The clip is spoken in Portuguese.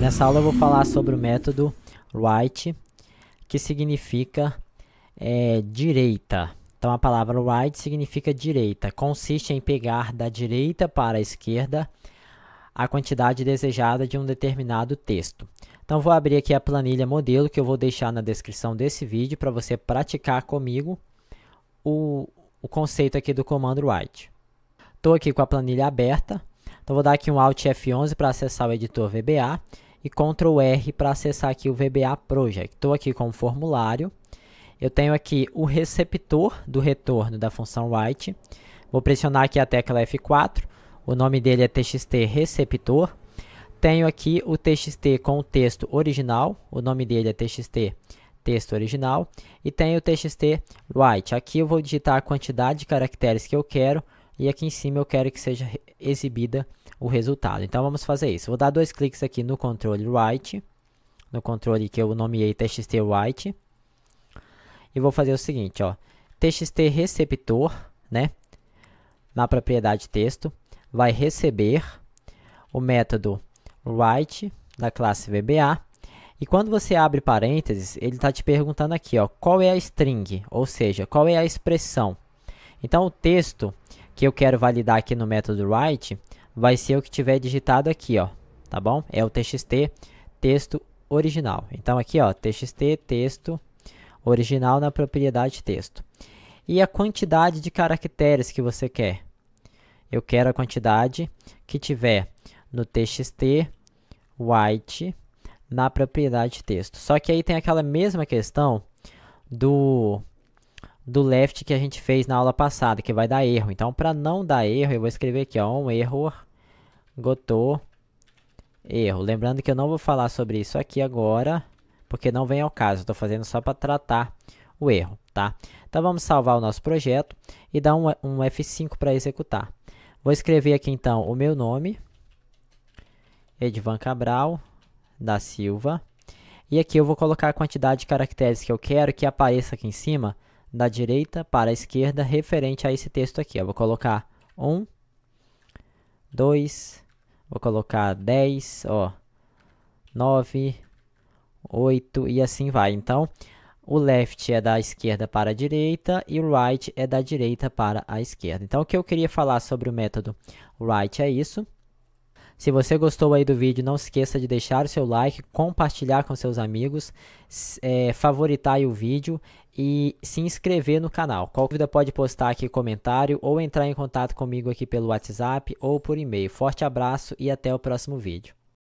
Nessa aula eu vou falar sobre o método right, que significa é, direita. Então a palavra right significa direita. Consiste em pegar da direita para a esquerda a quantidade desejada de um determinado texto. Então vou abrir aqui a planilha modelo que eu vou deixar na descrição desse vídeo para você praticar comigo o, o conceito aqui do comando right. Estou aqui com a planilha aberta. Então vou dar aqui um Alt F11 para acessar o editor VBA e Ctrl R para acessar aqui o VBA Project. Estou aqui com o formulário. Eu tenho aqui o receptor do retorno da função write. Vou pressionar aqui a tecla F4. O nome dele é txt receptor. Tenho aqui o txt com o texto original. O nome dele é txt texto original. E tenho o txt write. Aqui eu vou digitar a quantidade de caracteres que eu quero e aqui em cima eu quero que seja exibida o resultado. Então vamos fazer isso. Vou dar dois cliques aqui no controle write, no controle que eu nomeei txt white E vou fazer o seguinte, ó, txt receptor, né? Na propriedade texto vai receber o método write da classe VBA. E quando você abre parênteses, ele está te perguntando aqui, ó, qual é a string, ou seja, qual é a expressão. Então o texto que eu quero validar aqui no método write vai ser o que tiver digitado aqui, ó, tá bom? É o txt texto original. Então aqui, ó, txt texto original na propriedade texto. E a quantidade de caracteres que você quer? Eu quero a quantidade que tiver no txt white na propriedade texto. Só que aí tem aquela mesma questão do do left que a gente fez na aula passada, que vai dar erro. Então, para não dar erro, eu vou escrever aqui, ó, um erro gotou, erro. Lembrando que eu não vou falar sobre isso aqui agora, porque não vem ao caso. Estou fazendo só para tratar o erro, tá? Então, vamos salvar o nosso projeto e dar um, um F5 para executar. Vou escrever aqui, então, o meu nome, Edvan Cabral da Silva. E aqui eu vou colocar a quantidade de caracteres que eu quero que apareça aqui em cima, da direita para a esquerda referente a esse texto aqui. Eu vou colocar 1, 2, vou colocar 10, ó, 9, 8 e assim vai. Então, o left é da esquerda para a direita e o right é da direita para a esquerda. Então, o que eu queria falar sobre o método right é isso. Se você gostou aí do vídeo, não esqueça de deixar o seu like, compartilhar com seus amigos, é, favoritar o vídeo e se inscrever no canal. Qualquer dúvida pode postar aqui comentário ou entrar em contato comigo aqui pelo WhatsApp ou por e-mail. Forte abraço e até o próximo vídeo.